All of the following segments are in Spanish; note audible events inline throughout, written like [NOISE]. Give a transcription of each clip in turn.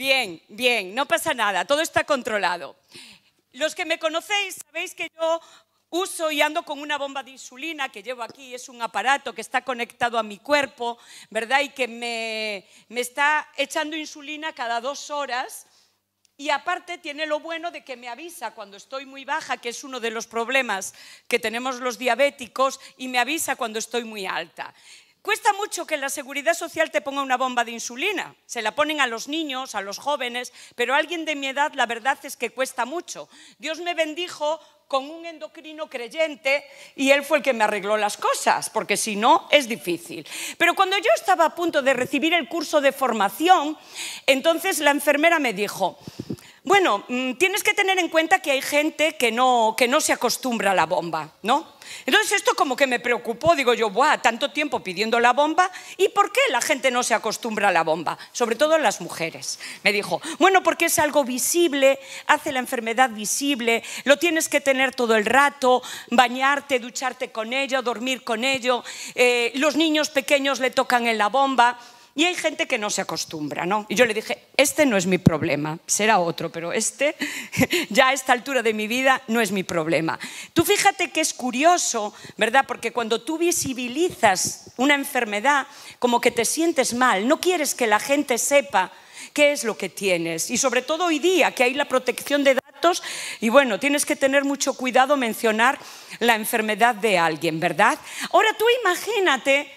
Bien, bien, no pasa nada, todo está controlado. Los que me conocéis sabéis que yo uso y ando con una bomba de insulina que llevo aquí, es un aparato que está conectado a mi cuerpo, ¿verdad? Y que me, me está echando insulina cada dos horas. Y aparte tiene lo bueno de que me avisa cuando estoy muy baja, que es uno de los problemas que tenemos los diabéticos, y me avisa cuando estoy muy alta. Cuesta mucho que la seguridad social te ponga una bomba de insulina. Se la ponen a los niños, a los jóvenes, pero a alguien de mi edad la verdad es que cuesta mucho. Dios me bendijo con un endocrino creyente y él fue el que me arregló las cosas, porque si no es difícil. Pero cuando yo estaba a punto de recibir el curso de formación, entonces la enfermera me dijo, bueno, mm, tienes que tener en cuenta que hay gente que no, que no se acostumbra a la bomba, ¿no? Entonces esto como que me preocupó, digo yo, ¡buah! Tanto tiempo pidiendo la bomba, ¿y por qué la gente no se acostumbra a la bomba? Sobre todo las mujeres. Me dijo, bueno, porque es algo visible, hace la enfermedad visible, lo tienes que tener todo el rato, bañarte, ducharte con ello, dormir con ello, eh, los niños pequeños le tocan en la bomba. Y hay gente que no se acostumbra, ¿no? Y yo le dije, este no es mi problema, será otro, pero este [LAUGHS] ya a esta altura de mi vida no es mi problema. Tú fíjate que es curioso, ¿verdad? Porque cuando tú visibilizas una enfermedad, como que te sientes mal, no quieres que la gente sepa qué es lo que tienes. Y sobre todo hoy día, que hay la protección de datos, y bueno, tienes que tener mucho cuidado mencionar la enfermedad de alguien, ¿verdad? Ahora tú imagínate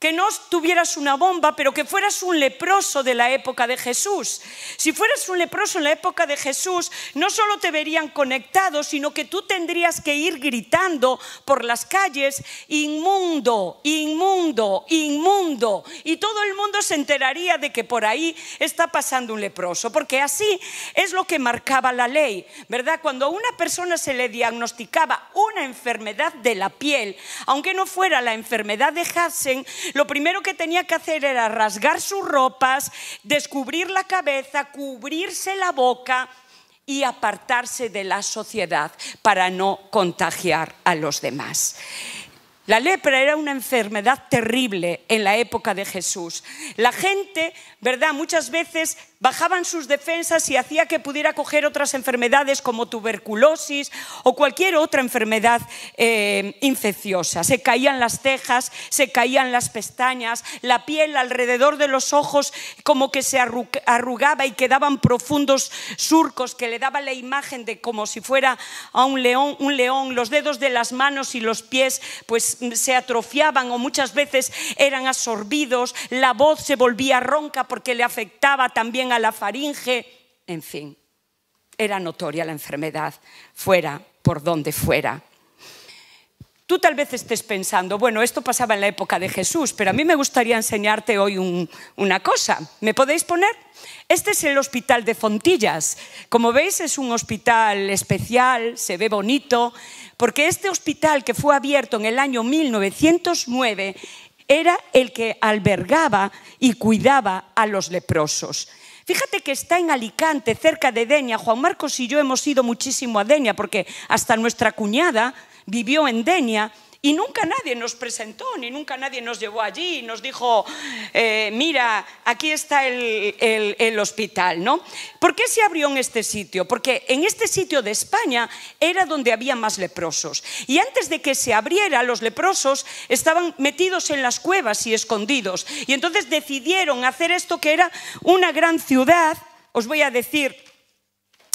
que no tuvieras una bomba, pero que fueras un leproso de la época de Jesús. Si fueras un leproso en la época de Jesús, no solo te verían conectado, sino que tú tendrías que ir gritando por las calles, inmundo, inmundo, inmundo. Y todo el mundo se enteraría de que por ahí está pasando un leproso, porque así es lo que marcaba la ley, ¿verdad? Cuando a una persona se le diagnosticaba una enfermedad de la piel, aunque no fuera la enfermedad de Hansen, lo primero que tenía que hacer era rasgar sus ropas, descubrir la cabeza, cubrirse la boca y apartarse de la sociedad para no contagiar a los demás. La lepra era una enfermedad terrible en la época de Jesús. La gente, ¿verdad? Muchas veces bajaban sus defensas y hacía que pudiera coger otras enfermedades como tuberculosis o cualquier otra enfermedad eh, infecciosa. Se caían las cejas, se caían las pestañas, la piel alrededor de los ojos como que se arrugaba y quedaban profundos surcos que le daban la imagen de como si fuera a un león, un león, los dedos de las manos y los pies pues se atrofiaban o muchas veces eran absorbidos, la voz se volvía ronca porque le afectaba también a la faringe, en fin, era notoria la enfermedad, fuera por donde fuera. Tú tal vez estés pensando, bueno, esto pasaba en la época de Jesús, pero a mí me gustaría enseñarte hoy una cosa. ¿Me podéis poner? Este es el hospital de Fontillas. Como veis, es un hospital especial, se ve bonito, porque este hospital que fue abierto en el año 1909 era el que albergaba y cuidaba a los leprosos. Fíjate que está en Alicante, cerca de Denia. Juan Marcos y yo hemos ido muchísimo a Denia porque hasta nuestra cuñada vivió en Denia. Y nunca nadie nos presentó, ni nunca nadie nos llevó allí y nos dijo, eh, mira, aquí está el, hospital, ¿no? ¿Por qué se abrió en este sitio? Porque en este sitio de España era donde había más leprosos. Y antes de que se abriera, los leprosos estaban metidos en las cuevas y escondidos. Y entonces decidieron hacer esto que era una gran ciudad, os voy a decir,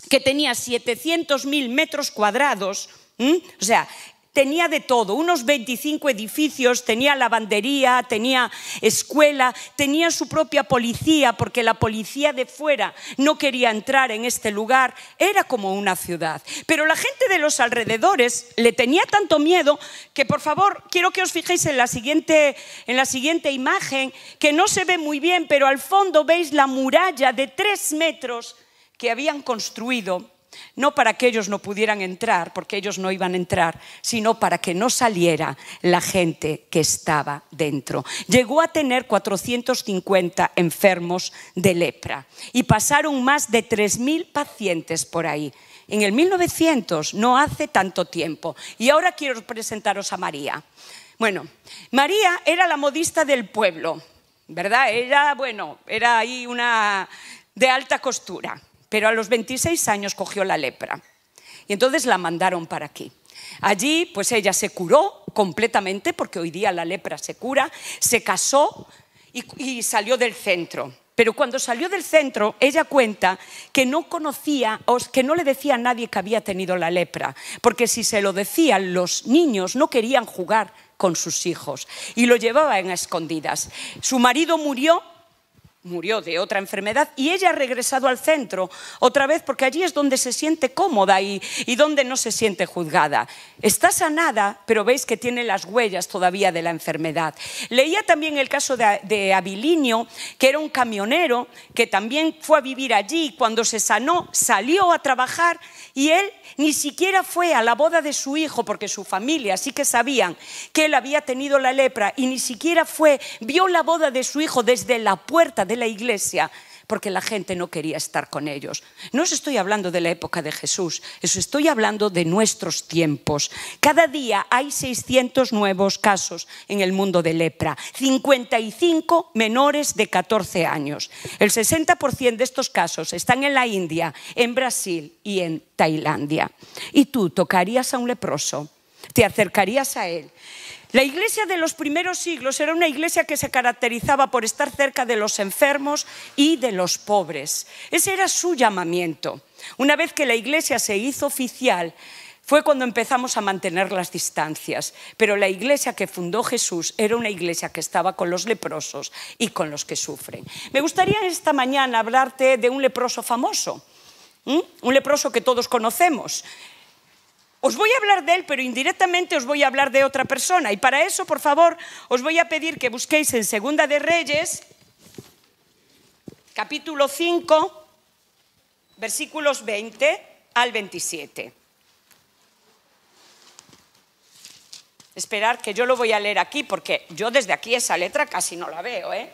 que tenía 700.000 metros cuadrados. O sea, tenía de todo, unos 25 edificios, tenía lavandería, tenía escuela, tenía su propia policía, porque la policía de fuera no quería entrar en este lugar, era como una ciudad. Pero la gente de los alrededores le tenía tanto miedo que, por favor, quiero que os fijéis en la siguiente, en la siguiente imagen, que no se ve muy bien, pero al fondo veis la muralla de tres metros que habían construido no para que ellos no pudieran entrar, porque ellos no iban a entrar, sino para que no saliera la gente que estaba dentro. Llegó a tener 450 enfermos de lepra y pasaron más de 3.000 pacientes por ahí. En el 1900, no hace tanto tiempo. Y ahora quiero presentaros a María. Bueno, María era la modista del pueblo, ¿verdad? Ella, bueno, era ahí una de alta costura pero a los 26 años cogió la lepra. Y entonces la mandaron para aquí. Allí, pues ella se curó completamente, porque hoy día la lepra se cura, se casó y, salió del centro. Pero cuando salió del centro, ella cuenta que no conocía, que no le decía a nadie que había tenido la lepra, porque si se lo decían los niños no querían jugar con sus hijos y lo llevaba en escondidas. Su marido murió murió de otra enfermedad y ella ha regresado al centro otra vez porque allí es donde se siente cómoda y, y, donde no se siente juzgada. Está sanada, pero veis que tiene las huellas todavía de la enfermedad. Leía también el caso de, de Abilinio, que era un camionero que también fue a vivir allí. y Cuando se sanó, salió a trabajar y él ni siquiera fue a la boda de su hijo porque su familia sí que sabían que él había tenido la lepra y ni siquiera fue, vio la boda de su hijo desde la puerta de la iglesia porque la gente no quería estar con ellos. No estoy hablando de la época de Jesús, Eso estoy hablando de nuestros tiempos. Cada día hay 600 nuevos casos en el mundo de lepra, 55 menores de 14 años. El 60% de estos casos están en la India, en Brasil y en Tailandia. ¿Y tú tocarías a un leproso? ¿Te acercarías a él? La iglesia de los primeros siglos era una iglesia que se caracterizaba por estar cerca de los enfermos y de los pobres. Ese era su llamamiento. Una vez que la iglesia se hizo oficial, fue cuando empezamos a mantener las distancias. Pero la iglesia que fundó Jesús era una iglesia que estaba con los leprosos y con los que sufren. Me gustaría esta mañana hablarte de un leproso famoso, un leproso que todos conocemos. Os voy a hablar de él, pero indirectamente os voy a hablar de otra persona. Y para eso, por favor, os voy a pedir que busquéis en Segunda de Reyes, capítulo 5, versículos 20 al 27. Esperar que yo lo voy a leer aquí, porque yo desde aquí esa letra casi no la veo, ¿eh?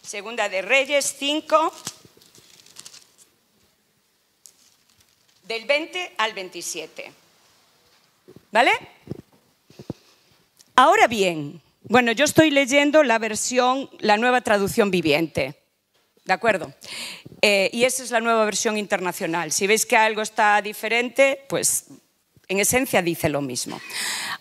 Segunda de Reyes 5, del 20 al 27. ¿Vale? Ahora bien, bueno, yo estoy leyendo la versión, la nueva traducción viviente. ¿De acuerdo? Eh, y esa es la nueva versión internacional. Si veis que algo está diferente, pues en esencia dice lo mismo.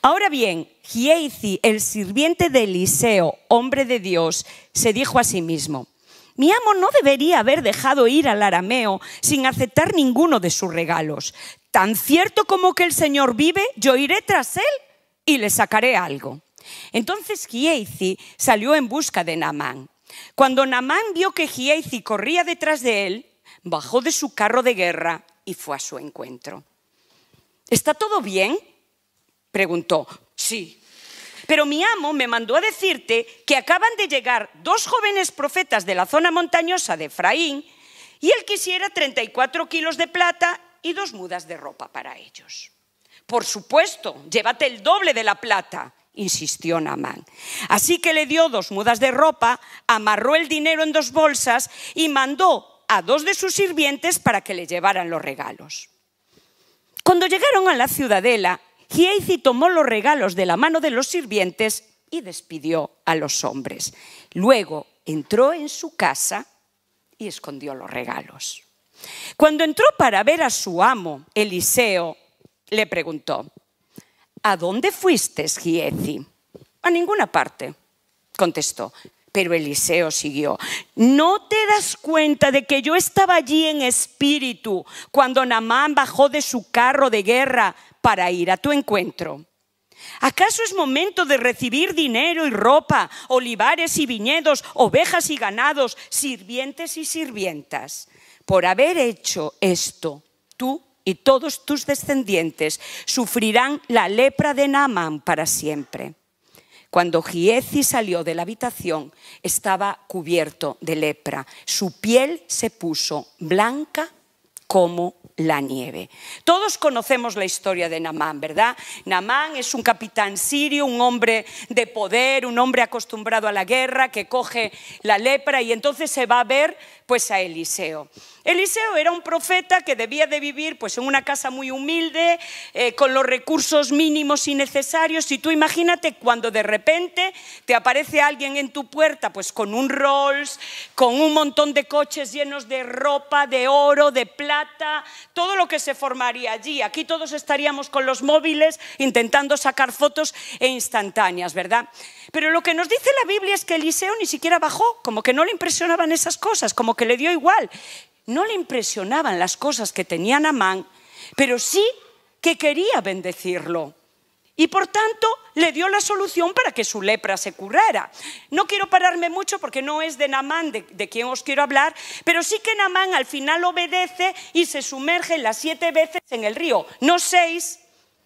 Ahora bien, Giezi, el sirviente de Eliseo, hombre de Dios, se dijo a sí mismo, mi amo no debería haber dejado ir al arameo sin aceptar ninguno de sus regalos. Tan cierto como que el Señor vive, yo iré tras él y le sacaré algo. Entonces Gieizi salió en busca de Namán. Cuando Namán vio que Gieizi corría detrás de él, bajó de su carro de guerra y fue a su encuentro. ¿Está todo bien? preguntó. Sí, pero mi amo me mandó a decirte que acaban de llegar dos jóvenes profetas de la zona montañosa de Efraín y él quisiera 34 kilos de plata y dos mudas de ropa para ellos. Por supuesto, llévate el doble de la plata, insistió Naamán. Así que le dio dos mudas de ropa, amarró el dinero en dos bolsas y mandó a dos de sus sirvientes para que le llevaran los regalos. Cuando llegaron a la ciudadela, Giezi tomó los regalos de la mano de los sirvientes y despidió a los hombres. Luego entró en su casa y escondió los regalos. Cuando entró para ver a su amo, Eliseo, le preguntó, ¿A dónde fuiste, Giezi? A ninguna parte, contestó. Pero Eliseo siguió. ¿No te das cuenta de que yo estaba allí en espíritu cuando Namán bajó de su carro de guerra para ir a tu encuentro? ¿Acaso es momento de recibir dinero y ropa, olivares y viñedos, ovejas y ganados, sirvientes y sirvientas? Por haber hecho esto, tú y todos tus descendientes sufrirán la lepra de Naamán para siempre. Cuando Giezi salió de la habitación, estaba cubierto de lepra. Su piel se puso blanca como la nieve. Todos conocemos la historia de Namán, ¿verdad? Namán es un capitán sirio, un hombre de poder, un hombre acostumbrado a la guerra, que coge la lepra y entonces se va a ver pues a Eliseo. Eliseo era un profeta que debía de vivir pues en una casa muy humilde, eh, con los recursos mínimos y necesarios. Y tú imagínate cuando de repente te aparece alguien en tu puerta pues con un Rolls, con un montón de coches llenos de ropa, de oro, de plata, todo lo que se formaría allí. Aquí todos estaríamos con los móviles intentando sacar fotos e instantáneas, ¿verdad? Pero lo que nos dice la Biblia es que Eliseo ni siquiera bajó, como que no le impresionaban esas cosas, como que le dio igual. No le impresionaban las cosas que a Namán, pero sí que quería bendecirlo. Y por tanto le dio la solución para que su lepra se curara. No quiero pararme mucho porque no es de Namán de, quien os quiero hablar, pero sí que Namán al final obedece y se sumerge las siete veces en el río. No seis,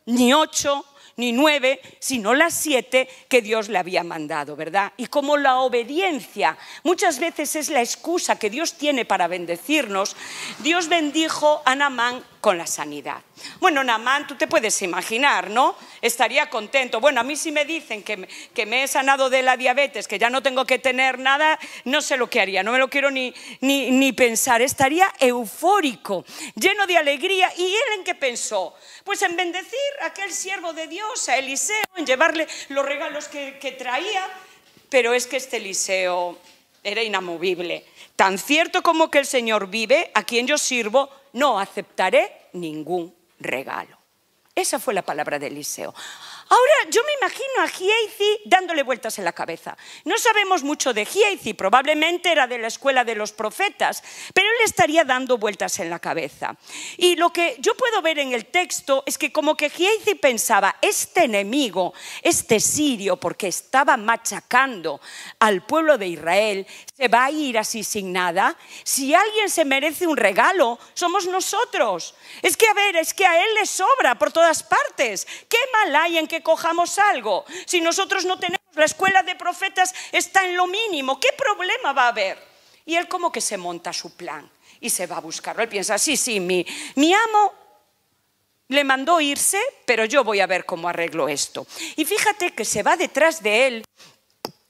ni ocho, ni nueve, sino las siete que Dios le había mandado, ¿verdad? Y como la obediencia muchas veces es la excusa que Dios tiene para bendecirnos, Dios bendijo a Namán con la sanidad. Bueno, Namán, tú te puedes imaginar, ¿no? Estaría contento. Bueno, a mí si me dicen que me, he sanado de la diabetes, que ya no tengo que tener nada, no sé lo que haría, no me lo quiero ni, ni, ni pensar. Estaría eufórico, lleno de alegría. ¿Y él en qué pensó? Pues en bendecir a aquel siervo de Dios, a Eliseo, en llevarle los regalos que, que traía. Pero es que este Eliseo era inamovible Tan cierto como que el Señor vive, a quien yo sirvo, no aceptaré ningún regalo. Esa fue la palabra de Eliseo. Ahora yo me imagino a Gieizi dándole vueltas en la cabeza. No sabemos mucho de Gieizi, probablemente era de la escuela de los profetas, pero él estaría dando vueltas en la cabeza. Y lo que yo puedo ver en el texto es que como que Gieizi pensaba, este enemigo, este sirio, porque estaba machacando al pueblo de Israel, se va a ir así sin nada. Si alguien se merece un regalo, somos nosotros. Es que, a ver, es que a él le sobra por todas partes. ¿Qué mal hay en que cojamos algo. Si nosotros no tenemos, la escuela de profetas está en lo mínimo, ¿qué problema va a haber? Y él como que se monta su plan y se va a buscarlo. Él piensa, sí, sí, mi, mi amo le mandó irse, pero yo voy a ver cómo arreglo esto. Y fíjate que se va detrás de él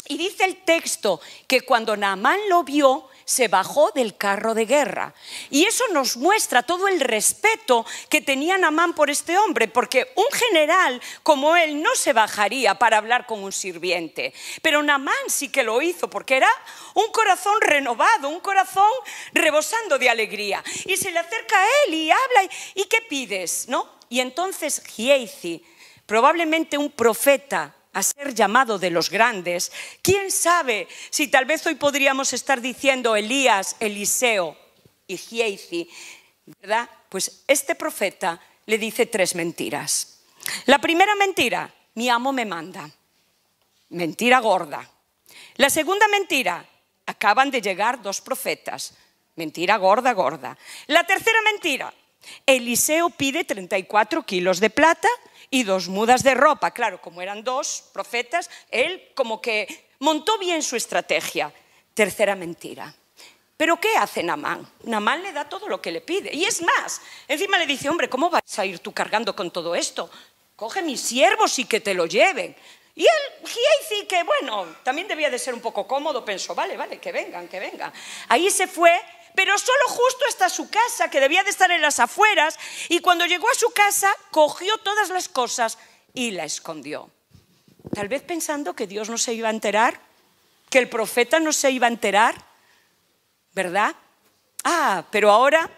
y dice el texto que cuando Naamán lo vio, se bajó del carro de guerra. Y eso nos muestra todo el respeto que tenía Namán por este hombre, porque un general como él no se bajaría para hablar con un sirviente. Pero Namán sí que lo hizo, porque era un corazón renovado, un corazón rebosando de alegría. Y se le acerca a él y habla, ¿y qué pides? ¿No? Y entonces Jeici, probablemente un profeta a ser llamado de los grandes, quién sabe si tal vez hoy podríamos estar diciendo Elías, Eliseo y Gieizi, ¿verdad? Pues este profeta le dice tres mentiras. La primera mentira, mi amo me manda. Mentira gorda. La segunda mentira, acaban de llegar dos profetas. Mentira gorda, gorda. La tercera mentira, Eliseo pide 34 kilos de plata y dos mudas de ropa. Claro, como eran dos profetas, él como que montó bien su estrategia. Tercera mentira. Pero ¿qué hace Namán? Namán le da todo lo que le pide. Y es más, encima le dice, hombre, ¿cómo vas a ir tú cargando con todo esto? Coge mis siervos y que te lo lleven. Y él, sí que bueno, también debía de ser un poco cómodo, pensó, vale, vale, que vengan, que vengan. Ahí se fue pero solo justo hasta su casa, que debía de estar en las afueras, y cuando llegó a su casa cogió todas las cosas y la escondió. Tal vez pensando que Dios no se iba a enterar, que el profeta no se iba a enterar, ¿verdad? Ah, pero ahora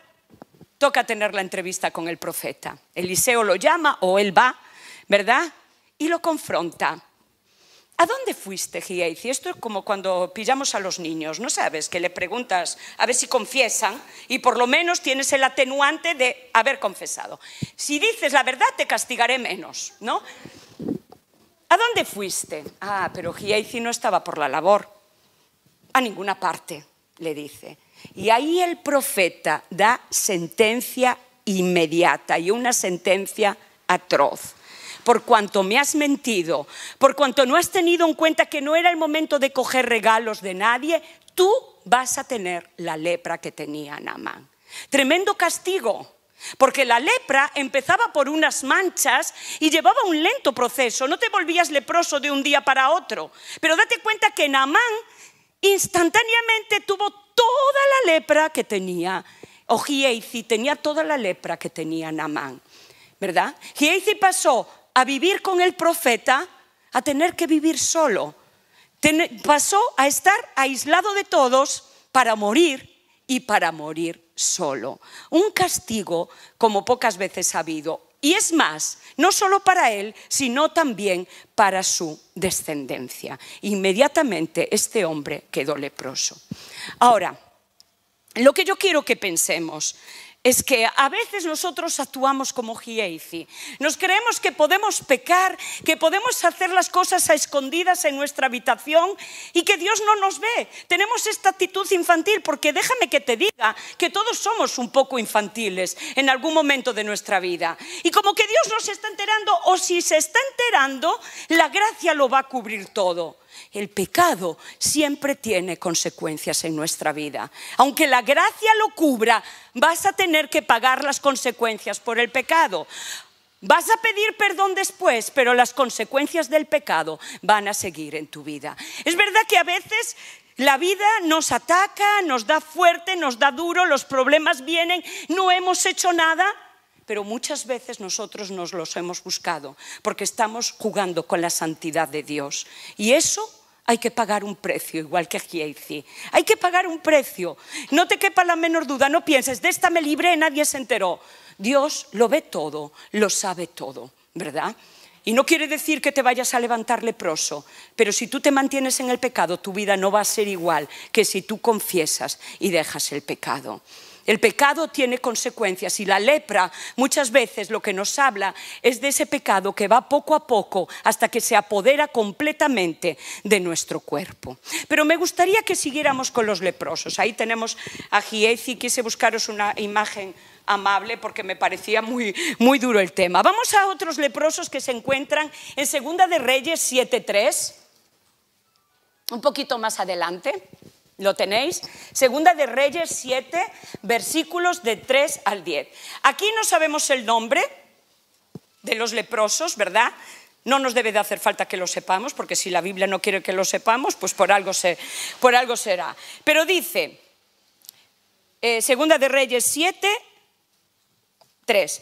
toca tener la entrevista con el profeta. Eliseo lo llama o él va, ¿verdad? Y lo confronta. ¿A dónde fuiste, Gieiz? esto es como cuando pillamos a los niños, ¿no sabes? Que le preguntas a ver si confiesan y por lo menos tienes el atenuante de haber confesado. Si dices la verdad, te castigaré menos, ¿no? ¿A dónde fuiste? Ah, pero Gieiz no estaba por la labor. A ninguna parte, le dice. Y ahí el profeta da sentencia inmediata y una sentencia atroz por cuanto me has mentido, por cuanto no has tenido en cuenta que no era el momento de coger regalos de nadie, tú vas a tener la lepra que tenía Naamán. Tremendo castigo. Porque la lepra empezaba por unas manchas y llevaba un lento proceso, no te volvías leproso de un día para otro. Pero date cuenta que Naamán instantáneamente tuvo toda la lepra que tenía. O Gieizi tenía toda la lepra que tenía Naamán, ¿verdad? Gieizi pasó a vivir con el profeta a tener que vivir solo. pasó a estar aislado de todos para morir y para morir solo. Un castigo como pocas veces ha habido. Y es más, no solo para él, sino también para su descendencia. Inmediatamente este hombre quedó leproso. Ahora, lo que yo quiero que pensemos es que a veces nosotros actuamos como Gieizi. Nos creemos que podemos pecar, que podemos hacer las cosas a escondidas en nuestra habitación y que Dios no nos ve. Tenemos esta actitud infantil porque déjame que te diga que todos somos un poco infantiles en algún momento de nuestra vida. Y como que Dios no se está enterando o si se está enterando, la gracia lo va a cubrir todo el pecado siempre tiene consecuencias en nuestra vida. Aunque la gracia lo cubra, vas a tener que pagar las consecuencias por el pecado. Vas a pedir perdón después, pero las consecuencias del pecado van a seguir en tu vida. Es verdad que a veces la vida nos ataca, nos da fuerte, nos da duro, los problemas vienen, no hemos hecho nada, pero muchas veces nosotros nos los hemos buscado, porque estamos jugando con la santidad de Dios. Y eso hay que pagar un precio, igual que Giezi. Hay que pagar un precio. No te quepa la menor duda, no pienses, de esta me libre, nadie se enteró. Dios lo ve todo, lo sabe todo, ¿verdad? Y no quiere decir que te vayas a levantar leproso, pero si tú te mantienes en el pecado, tu vida no va a ser igual que si tú confiesas y dejas el pecado. El pecado tiene consecuencias y la lepra muchas veces lo que nos habla es de ese pecado que va poco a poco hasta que se apodera completamente de nuestro cuerpo. Pero me gustaría que siguiéramos con los leprosos. Ahí tenemos a Giezi, quise buscaros una imagen amable porque me parecía muy, muy duro el tema. Vamos a otros leprosos que se encuentran en Segunda de Reyes 7.3, un poquito más adelante. ¿Lo tenéis? Segunda de Reyes 7, versículos de 3 al 10. Aquí no sabemos el nombre de los leprosos, ¿verdad? No nos debe de hacer falta que lo sepamos, porque si la Biblia no quiere que lo sepamos, pues por algo, se, por algo será. Pero dice, eh, Segunda de Reyes 7, 3.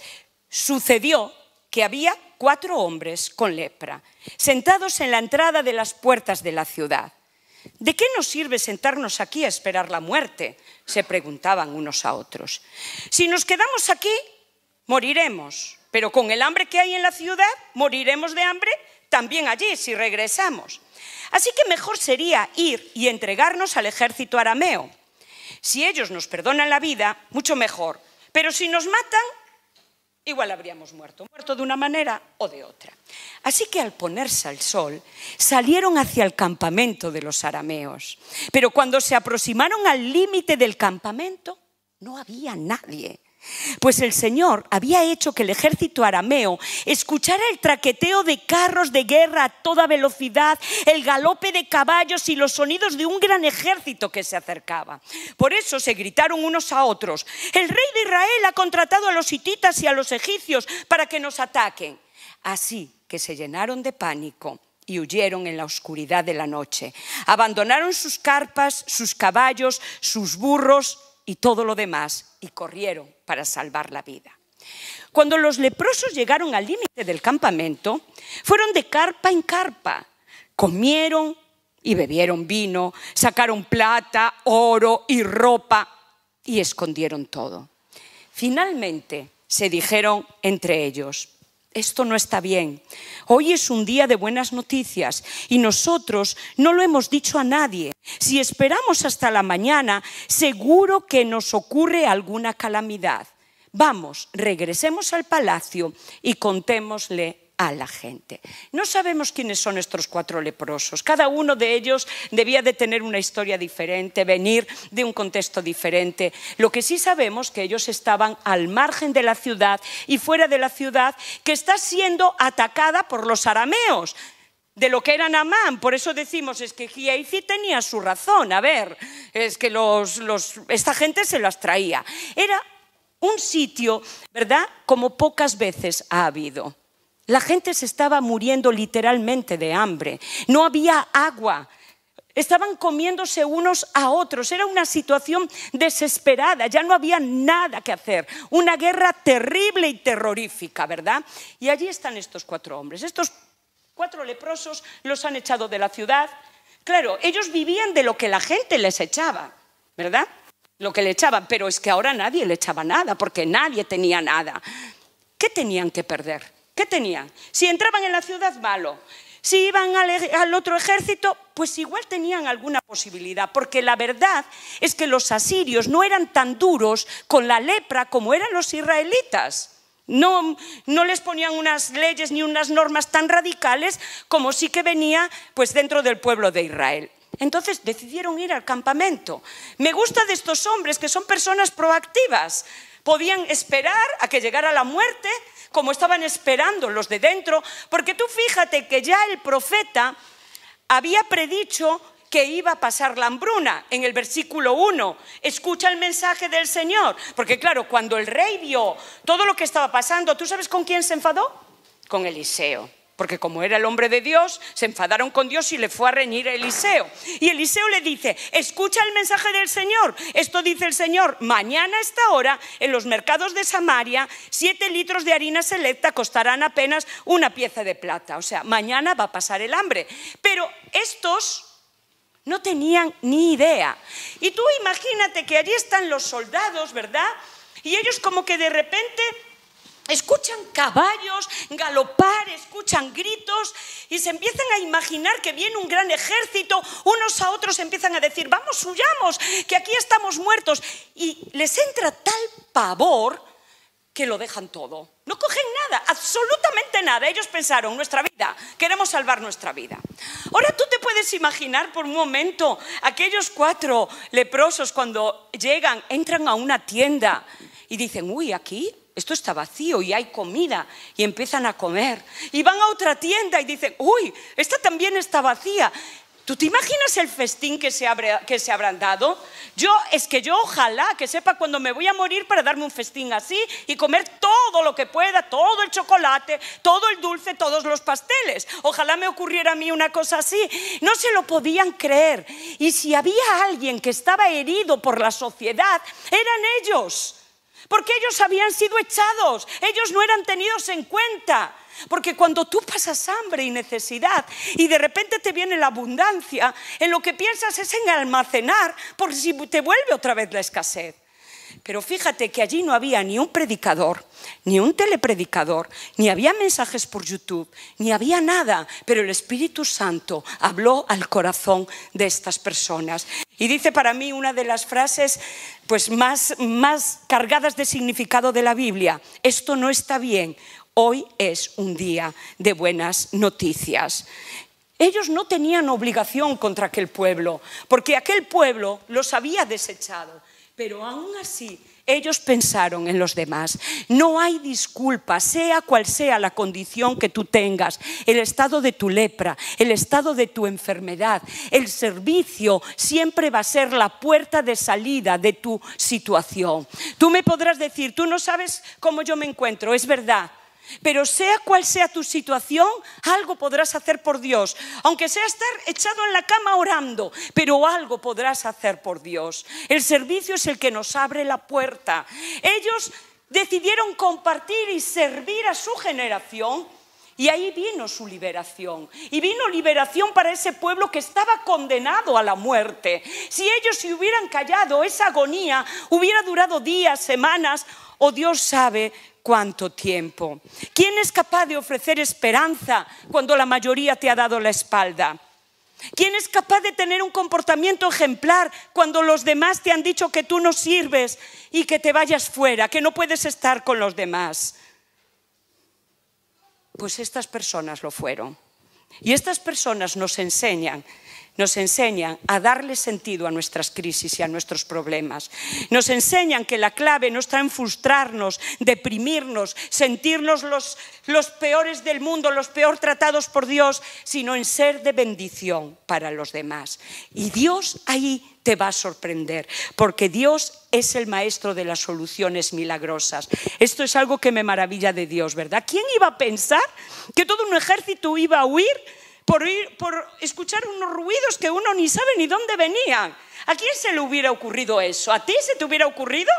Sucedió que había cuatro hombres con lepra, sentados en la entrada de las puertas de la ciudad. ¿De qué nos sirve sentarnos aquí a esperar la muerte? se preguntaban unos a otros. Si nos quedamos aquí, moriremos, pero con el hambre que hay en la ciudad, moriremos de hambre también allí si regresamos. Así que mejor sería ir y entregarnos al ejército arameo. Si ellos nos perdonan la vida, mucho mejor, pero si nos matan, igual habríamos muerto, muerto de una manera o de otra. Así que al ponerse el sol, salieron hacia el campamento de los arameos. Pero cuando se aproximaron al límite del campamento, no había nadie. Pues el Señor había hecho que el ejército arameo escuchara el traqueteo de carros de guerra a toda velocidad, el galope de caballos y los sonidos de un gran ejército que se acercaba. Por eso se gritaron unos a otros, el rey de Israel ha contratado a los hititas y a los egipcios para que nos ataquen. Así que se llenaron de pánico y huyeron en la oscuridad de la noche. Abandonaron sus carpas, sus caballos, sus burros y todo lo demás y corrieron para salvar la vida. Cuando los leprosos llegaron al límite del campamento, fueron de carpa en carpa, comieron y bebieron vino, sacaron plata, oro y ropa y escondieron todo. Finalmente se dijeron entre ellos, esto no está bien. Hoy es un día de buenas noticias y nosotros no lo hemos dicho a nadie. Si esperamos hasta la mañana, seguro que nos ocurre alguna calamidad. Vamos, regresemos al palacio y contémosle a la gente. No sabemos quiénes son estos cuatro leprosos. Cada uno de ellos debía de tener una historia diferente, venir de un contexto diferente. Lo que sí sabemos es que ellos estaban al margen de la ciudad y fuera de la ciudad que está siendo atacada por los arameos de lo que era Namán. Por eso decimos, es que Giaici tenía su razón. A ver, es que esta gente se las traía. Era un sitio, ¿verdad?, como pocas veces ha habido. La gente se estaba muriendo literalmente de hambre. No había agua. Estaban comiéndose unos a otros. Era una situación desesperada. Ya no había nada que hacer. Una guerra terrible y terrorífica, ¿verdad? Y allí están estos cuatro hombres. Estos cuatro leprosos los han echado de la ciudad. Claro, ellos vivían de lo que la gente les echaba, ¿verdad? Lo que le echaban. Pero es que ahora nadie le echaba nada porque nadie tenía nada. ¿Qué tenían que perder? ¿Qué tenían? Si entraban en la ciudad, malo. Si iban al, otro ejército, pues igual tenían alguna posibilidad, porque la verdad es que los asirios no eran tan duros con la lepra como eran los israelitas. No, no les ponían unas leyes ni unas normas tan radicales como sí que venía pues dentro del pueblo de Israel. Entonces decidieron ir al campamento. Me gusta de estos hombres que son personas proactivas. Podían esperar a que llegara la muerte, como estaban esperando los de dentro, porque tú fíjate que ya el profeta había predicho que iba a pasar la hambruna en el versículo 1. Escucha el mensaje del Señor, porque claro, cuando el rey vio todo lo que estaba pasando, ¿tú sabes con quién se enfadó? Con Eliseo porque como era el hombre de Dios, se enfadaron con Dios y le fue a reñir a Eliseo. Y Eliseo le dice, escucha el mensaje del Señor. Esto dice el Señor, mañana a esta hora en los mercados de Samaria, siete litros de harina selecta costarán apenas una pieza de plata. O sea, mañana va a pasar el hambre. Pero estos no tenían ni idea. Y tú imagínate que allí están los soldados, ¿verdad? Y ellos como que de repente escuchan caballos galopar, escuchan gritos y se empiezan a imaginar que viene un gran ejército, unos a otros empiezan a decir, vamos, huyamos, que aquí estamos muertos. Y les entra tal pavor que lo dejan todo. No cogen nada, absolutamente nada. Ellos pensaron, nuestra vida, queremos salvar nuestra vida. Ahora tú te puedes imaginar por un momento aquellos cuatro leprosos cuando llegan, entran a una tienda y dicen, uy, aquí esto está vacío y hay comida y empiezan a comer. Y van a otra tienda y dicen, uy, esta también está vacía. ¿Tú te imaginas el festín que se, que se habrán dado? Yo, es que yo ojalá que sepa cuando me voy a morir para darme un festín así y comer todo lo que pueda, todo el chocolate, todo el dulce, todos los pasteles. Ojalá me ocurriera a mí una cosa así. No se lo podían creer. Y si había alguien que estaba herido por la sociedad, eran ellos porque ellos habían sido echados, ellos no eran tenidos en cuenta. Porque cuando tú pasas hambre y necesidad y de repente te viene la abundancia, en lo que piensas es en almacenar, porque si te vuelve otra vez la escasez. Pero fíjate que allí no había ni un predicador, ni un telepredicador, ni había mensajes por YouTube, ni había nada. Pero el Espíritu Santo habló al corazón de estas personas. Y dice para mí una de las frases pues más, más cargadas de significado de la Biblia. Esto no está bien. Hoy es un día de buenas noticias. Ellos no tenían obligación contra aquel pueblo, porque aquel pueblo los había desechado. Pero aún así, ellos pensaron en los demás. No hay disculpa, sea cual sea la condición que tú tengas, el estado de tu lepra, el estado de tu enfermedad, el servicio siempre va a ser la puerta de salida de tu situación. Tú me podrás decir, tú no sabes cómo yo me encuentro, es verdad, pero sea cual sea tu situación, algo podrás hacer por Dios. Aunque sea estar echado en la cama orando, pero algo podrás hacer por Dios. El servicio es el que nos abre la puerta. Ellos decidieron compartir y servir a su generación. Y ahí vino su liberación. Y vino liberación para ese pueblo que estaba condenado a la muerte. Si ellos se hubieran callado, esa agonía hubiera durado días, semanas o Dios sabe cuánto tiempo. ¿Quién es capaz de ofrecer esperanza cuando la mayoría te ha dado la espalda? ¿Quién es capaz de tener un comportamiento ejemplar cuando los demás te han dicho que tú no sirves y que te vayas fuera, que no puedes estar con los demás? Pues estas personas lo fueron. Y estas personas nos enseñan nos enseñan a darle sentido a nuestras crisis y a nuestros problemas. Nos enseñan que la clave no está en frustrarnos, deprimirnos, sentirnos los, los peores del mundo, los peor tratados por Dios, sino en ser de bendición para los demás. Y Dios ahí te va a sorprender, porque Dios es el maestro de las soluciones milagrosas. Esto es algo que me maravilla de Dios, ¿verdad? ¿Quién iba a pensar que todo un ejército iba a huir por, escuchar unos ruidos que uno ni sabe ni dónde venían. ¿A quién se le hubiera ocurrido eso? ¿A ti se te hubiera ocurrido?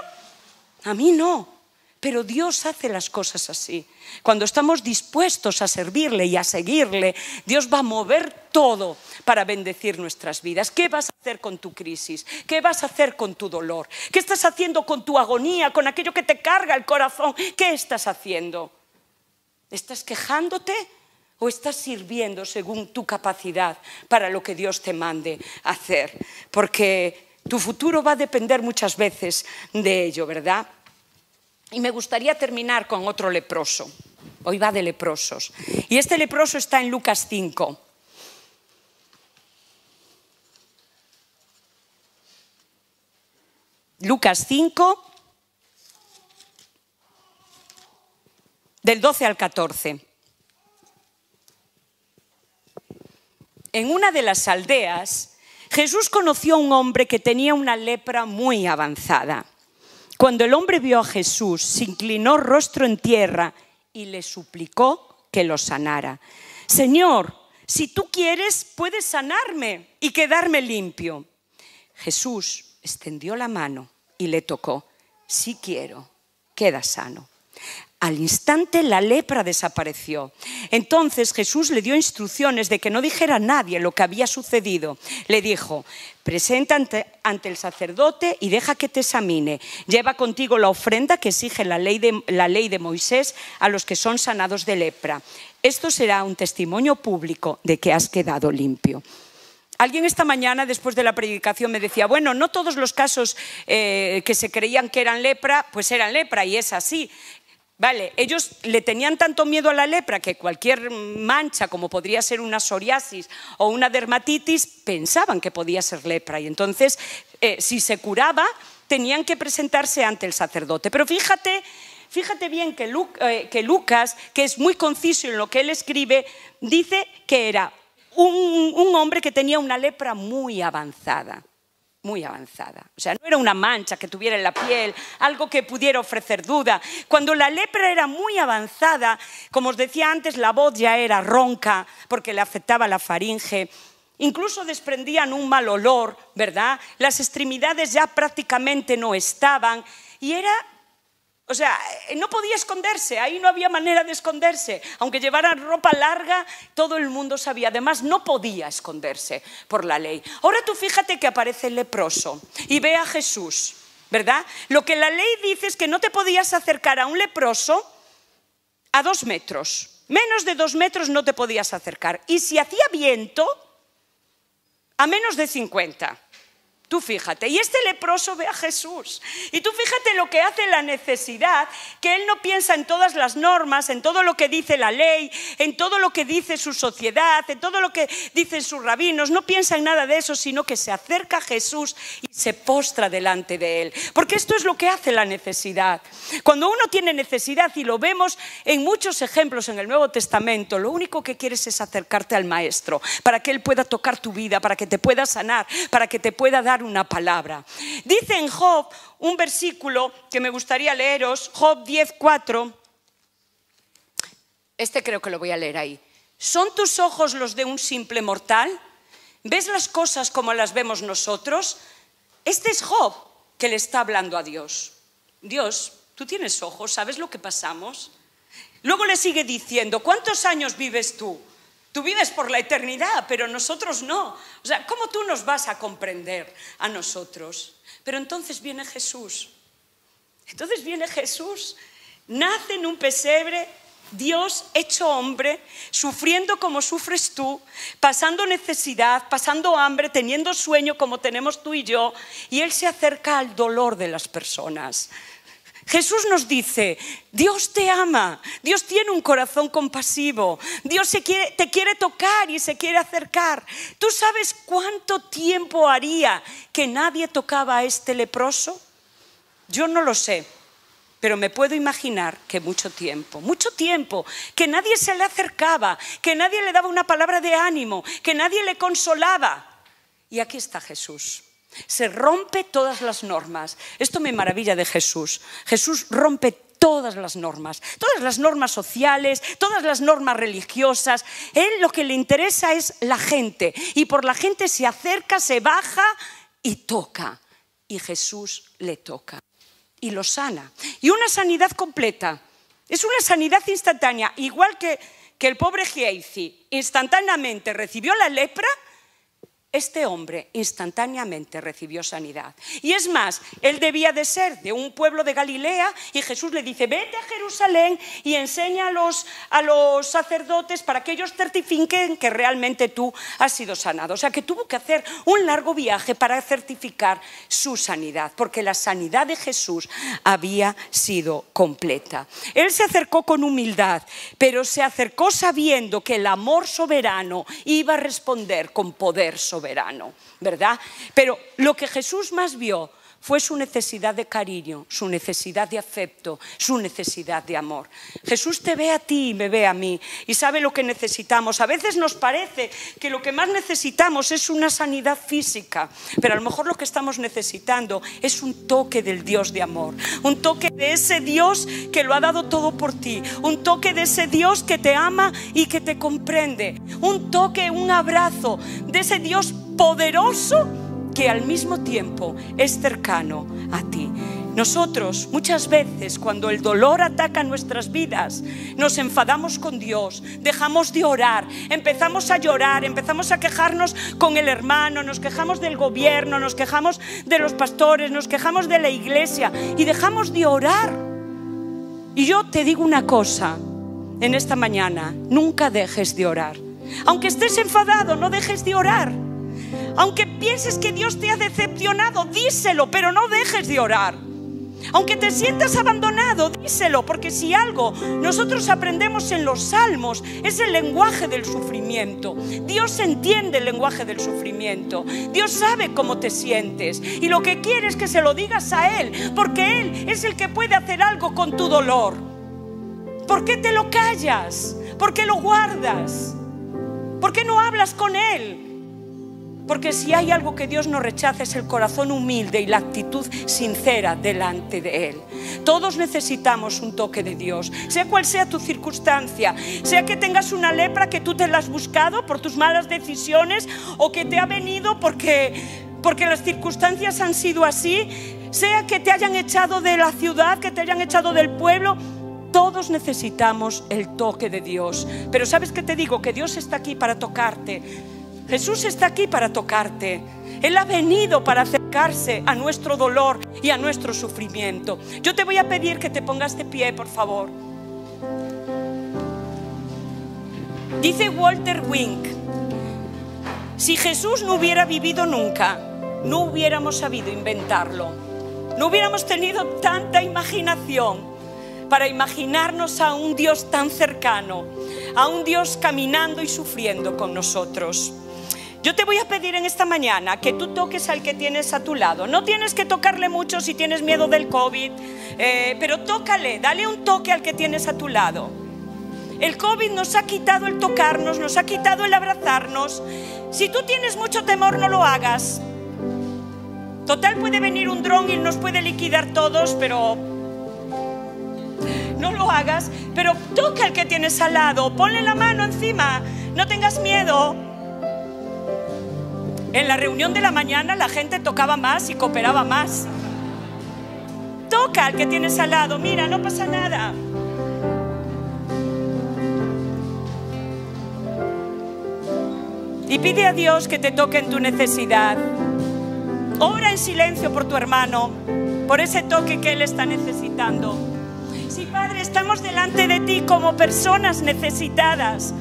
A mí no. Pero Dios hace las cosas así. Cuando estamos dispuestos a servirle y a seguirle, Dios va a mover todo para bendecir nuestras vidas. ¿Qué vas a hacer con tu crisis? ¿Qué vas a hacer con tu dolor? ¿Qué estás haciendo con tu agonía, con aquello que te carga el corazón? ¿Qué estás haciendo? ¿Estás quejándote? o estás sirviendo según tu capacidad para lo que Dios te mande hacer. Porque tu futuro va a depender muchas veces de ello, ¿verdad? Y me gustaría terminar con otro leproso. Hoy va de leprosos. Y este leproso está en Lucas 5. Lucas 5, del 12 al 14. en una de las aldeas, Jesús conoció a un hombre que tenía una lepra muy avanzada. Cuando el hombre vio a Jesús, se inclinó rostro en tierra y le suplicó que lo sanara. Señor, si tú quieres, puedes sanarme y quedarme limpio. Jesús extendió la mano y le tocó, si quiero, queda sano. Al instante la lepra desapareció. Entonces Jesús le dio instrucciones de que no dijera a nadie lo que había sucedido. Le dijo, presenta ante, el sacerdote y deja que te examine. Lleva contigo la ofrenda que exige la ley, de, la ley de Moisés a los que son sanados de lepra. Esto será un testimonio público de que has quedado limpio. Alguien esta mañana, después de la predicación, me decía, bueno, no todos los casos eh, que se creían que eran lepra, pues eran lepra, y es así. Vale, ellos le tenían tanto miedo a la lepra que cualquier mancha, como podría ser una psoriasis o una dermatitis, pensaban que podía ser lepra. Y entonces, eh, si se curaba, tenían que presentarse ante el sacerdote. Pero fíjate, fíjate bien eh, que, Lucas, que es muy conciso en lo que él escribe, dice que era un hombre que tenía una lepra muy avanzada muy avanzada. O sea, no era una mancha que tuviera en la piel, algo que pudiera ofrecer duda. Cuando la lepra era muy avanzada, como os decía antes, la voz ya era ronca porque le afectaba la faringe. Incluso desprendían un mal olor, ¿verdad? Las extremidades ya prácticamente no estaban y era o sea, eh, no podía esconderse, ahí no había manera de esconderse. Aunque llevara ropa larga, todo el mundo sabía. Además, no podía esconderse por la ley. Ahora tú fíjate que aparece el leproso y ve a Jesús, ¿verdad? Lo que la ley dice es que no te podías acercar a un leproso a dos metros. Menos de dos metros no te podías acercar. Y si hacía viento, a menos de 50. Tú fíjate, y este leproso ve a Jesús. Y tú fíjate lo que hace la necesidad, que él no piensa en todas las normas, en todo lo que dice la ley, en todo lo que dice su sociedad, en todo lo que dicen sus rabinos, no piensa en nada de eso, sino que se acerca a Jesús y se postra delante de él. Porque esto es lo que hace la necesidad. Cuando uno tiene necesidad, y lo vemos en muchos ejemplos en el Nuevo Testamento, lo único que quieres es acercarte al Maestro, para que Él pueda tocar tu vida, para que te pueda sanar, para que te pueda dar una palabra. Dice en Job un versículo que me gustaría leeros, Job 10:4. Este creo que lo voy a leer ahí. ¿Son tus ojos los de un simple mortal? ¿Ves las cosas como las vemos nosotros? Este es Job que le está hablando a Dios. Dios, tú tienes ojos, ¿sabes lo que pasamos? Luego le sigue diciendo, ¿cuántos años vives tú? Tú vives por la eternidad, pero nosotros no. O sea, ¿cómo tú nos vas a comprender a nosotros? Pero entonces viene Jesús. Entonces viene Jesús, nace en un pesebre, Dios hecho hombre, sufriendo como sufres tú, pasando necesidad, pasando hambre, teniendo sueño como tenemos tú y yo, y Él se acerca al dolor de las personas. Jesús nos dice, Dios te ama, Dios tiene un corazón compasivo, Dios te quiere tocar y se quiere acercar. ¿Tú sabes cuánto tiempo haría que nadie tocaba a este leproso? Yo no lo sé, pero me puedo imaginar que mucho tiempo, mucho tiempo, que nadie se le acercaba, que nadie le daba una palabra de ánimo, que nadie le consolaba. Y aquí está Jesús se rompe todas las normas. Esto me maravilla de Jesús. Jesús rompe todas las normas, todas las normas sociales, todas las normas religiosas. Él lo que le interesa es la gente y por la gente se acerca, se baja y toca. Y Jesús le toca y lo sana. Y una sanidad completa. Es una sanidad instantánea, igual que, que el pobre Gieizi instantáneamente recibió la lepra este hombre instantáneamente recibió sanidad. Y es más, él debía de ser de un pueblo de Galilea y Jesús le dice, vete a Jerusalén y enseña a los, sacerdotes para que ellos certifiquen que realmente tú has sido sanado. O sea que tuvo que hacer un largo viaje para certificar su sanidad, porque la sanidad de Jesús había sido completa. Él se acercó con humildad, pero se acercó sabiendo que el amor soberano iba a responder con poder soberano verano, ¿verdad? Pero lo que Jesús más vio fue su necesidad de cariño, su necesidad de afecto, su necesidad de amor. Jesús te ve a ti y me ve a mí y sabe lo que necesitamos. A veces nos parece que lo que más necesitamos es una sanidad física, pero a lo mejor lo que estamos necesitando es un toque del Dios de amor, un toque de ese Dios que lo ha dado todo por ti, un toque de ese Dios que te ama y que te comprende, un toque, un abrazo de ese Dios poderoso que al mismo tiempo es cercano a ti. Nosotros muchas veces cuando el dolor ataca nuestras vidas, nos enfadamos con Dios, dejamos de orar, empezamos a llorar, empezamos a quejarnos con el hermano, nos quejamos del gobierno, nos quejamos de los pastores, nos quejamos de la iglesia y dejamos de orar. Y yo te digo una cosa en esta mañana, nunca dejes de orar. Aunque estés enfadado, no dejes de orar. Aunque pienses que Dios te ha decepcionado, díselo, pero no dejes de orar. Aunque te sientas abandonado, díselo, porque si algo nosotros aprendemos en los salmos es el lenguaje del sufrimiento. Dios entiende el lenguaje del sufrimiento. Dios sabe cómo te sientes y lo que quiere es que se lo digas a Él, porque Él es el que puede hacer algo con tu dolor. ¿Por qué te lo callas? ¿Por qué lo guardas? ¿Por qué no hablas con Él? Porque si hay algo que Dios no rechaza es el corazón humilde y la actitud sincera delante de Él. Todos necesitamos un toque de Dios, sea cual sea tu circunstancia, sea que tengas una lepra que tú te la has buscado por tus malas decisiones o que te ha venido porque porque las circunstancias han sido así, sea que te hayan echado de la ciudad, que te hayan echado del pueblo, todos necesitamos el toque de Dios. Pero sabes qué te digo que Dios está aquí para tocarte Jesús está aquí para tocarte. Él ha venido para acercarse a nuestro dolor y a nuestro sufrimiento. Yo te voy a pedir que te pongas de pie, por favor. Dice Walter Wink, si Jesús no hubiera vivido nunca, no hubiéramos sabido inventarlo, no hubiéramos tenido tanta imaginación para imaginarnos a un Dios tan cercano, a un Dios caminando y sufriendo con nosotros. Yo te voy a pedir en esta mañana que tú toques al que tienes a tu lado. No tienes que tocarle mucho si tienes miedo del COVID, eh, pero tócale, dale un toque al que tienes a tu lado. El COVID nos ha quitado el tocarnos, nos ha quitado el abrazarnos. Si tú tienes mucho temor, no lo hagas. Total puede venir un dron y nos puede liquidar todos, pero no lo hagas. Pero toca al que tienes al lado, ponle la mano encima, no tengas miedo. En la reunión de la mañana la gente tocaba más y cooperaba más. Toca al que tienes al lado, mira, no pasa nada. Y pide a Dios que te toque en tu necesidad. Ora en silencio por tu hermano, por ese toque que Él está necesitando estamos delante de ti como personas necesitadas.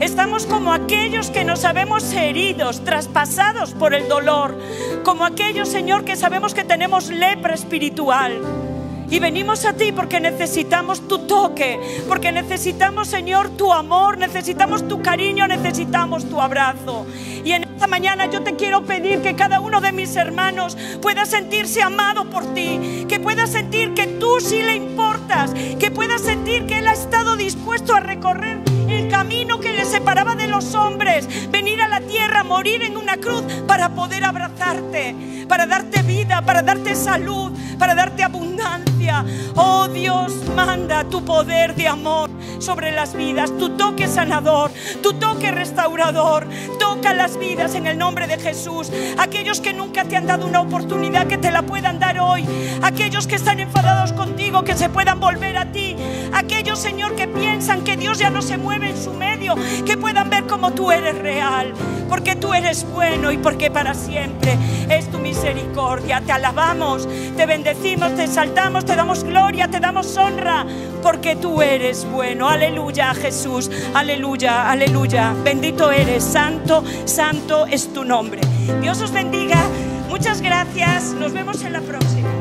Estamos como aquellos que nos sabemos heridos, traspasados por el dolor, como aquellos, Señor, que sabemos que tenemos lepra espiritual. Y venimos a ti porque necesitamos tu toque, porque necesitamos, Señor, tu amor, necesitamos tu cariño, necesitamos tu abrazo. Y en esta mañana yo te quiero pedir que cada uno de mis hermanos pueda sentirse amado por ti, que pueda sentir que tú sí le importas, que pueda sentir que Él ha estado dispuesto a recorrer el camino que le separaba de los hombres, venir a la tierra, morir en una cruz para poder abrazarte, para darte vida, para darte salud, para darte abundancia. Oh Dios, manda tu poder de amor sobre las vidas, tu toque sanador, tu toque restaurador. Toca las vidas en el nombre de Jesús. Aquellos que nunca te han dado una oportunidad, que te la puedan dar hoy. Aquellos que están enfadados contigo, que se puedan volver a ti. Aquellos, Señor, que piensan que Dios ya no se mueve en su medio, que puedan ver como tú eres real, porque tú eres bueno y porque para siempre es tu misericordia. Te alabamos, te bendecimos, te exaltamos, te damos gloria, te damos honra, porque tú eres bueno. Aleluya, Jesús. Aleluya, aleluya. Bendito eres, santo, santo es tu nombre. Dios os bendiga. Muchas gracias. Nos vemos en la próxima.